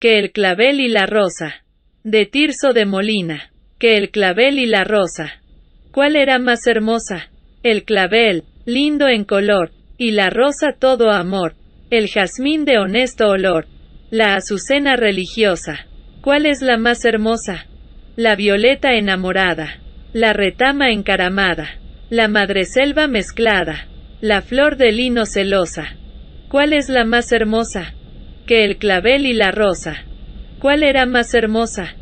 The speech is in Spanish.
que el clavel y la rosa. De Tirso de Molina, que el clavel y la rosa. ¿Cuál era más hermosa? El clavel, lindo en color, y la rosa todo amor, el jazmín de honesto olor, la azucena religiosa. ¿Cuál es la más hermosa? La violeta enamorada, la retama encaramada, la madreselva mezclada, la flor de lino celosa. ¿Cuál es la más hermosa? que el clavel y la rosa. ¿Cuál era más hermosa?